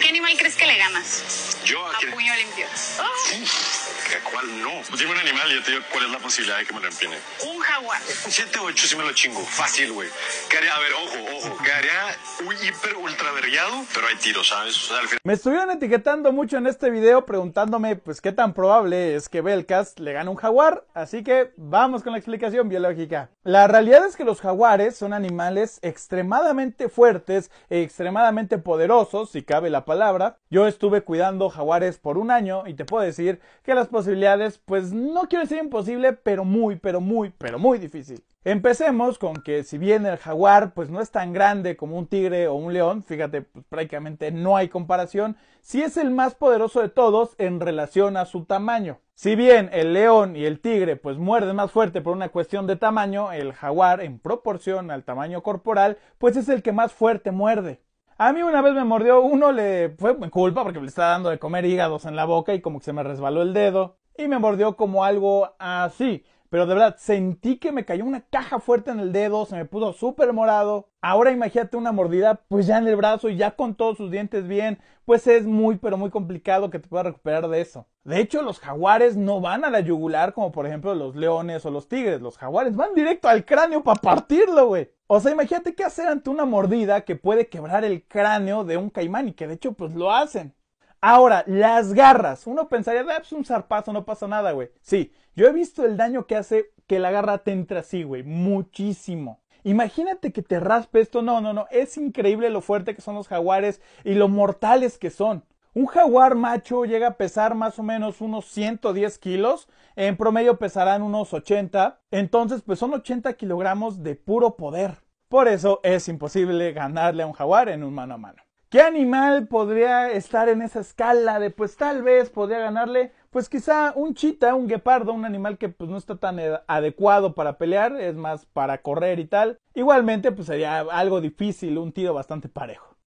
qué animal crees que le ganas? Yo a, a puño limpio. Uf, ¿A cuál no? Pues Dime un animal y yo te digo cuál es la posibilidad de que me lo empine. Un jaguar. Un 7 o 8 si me lo chingo. Fácil, güey. ¿Qué haría? A ver, ojo, ojo. ¿Qué haría muy hiper ultra pero hay tiros, ¿sabes? Me estuvieron etiquetando mucho en este video preguntándome, pues, qué tan probable es que Belcas le gane un jaguar, así que vamos con la explicación biológica. La realidad es que los jaguares son animales extremadamente fuertes, e extremadamente poderosos, si cabe la palabra. Yo estuve cuidando jaguares por un año y te puedo decir que las posibilidades, pues, no quiero decir imposible, pero muy, pero muy, pero muy difícil. Empecemos con que si bien el jaguar, pues, no es tan grande como un tigre o un león, fíjate, pues, prácticamente no hay comparación, si es el más poderoso de todos en relación a su tamaño. Si bien el león y el tigre pues muerden más fuerte por una cuestión de tamaño, el jaguar en proporción al tamaño corporal pues es el que más fuerte muerde. A mí una vez me mordió uno, le fue mi culpa porque le estaba dando de comer hígados en la boca y como que se me resbaló el dedo y me mordió como algo así. Pero de verdad, sentí que me cayó una caja fuerte en el dedo, se me puso súper morado. Ahora imagínate una mordida, pues ya en el brazo y ya con todos sus dientes bien, pues es muy pero muy complicado que te pueda recuperar de eso. De hecho, los jaguares no van a la yugular como por ejemplo los leones o los tigres, los jaguares van directo al cráneo para partirlo, güey. O sea, imagínate qué hacer ante una mordida que puede quebrar el cráneo de un caimán y que de hecho pues lo hacen. Ahora, las garras. Uno pensaría, ah, pues, un zarpazo, no pasa nada, güey. Sí, yo he visto el daño que hace que la garra te entra así, güey. Muchísimo. Imagínate que te raspe esto. No, no, no. Es increíble lo fuerte que son los jaguares y lo mortales que son. Un jaguar macho llega a pesar más o menos unos 110 kilos, en promedio pesarán unos 80, entonces pues son 80 kilogramos de puro poder. Por eso es imposible ganarle a un jaguar en un mano a mano. ¿Qué animal podría estar en esa escala de pues tal vez podría ganarle? Pues quizá un chita, un guepardo, un animal que pues no está tan adecuado para pelear, es más para correr y tal. Igualmente pues sería algo difícil, un tiro bastante parejo.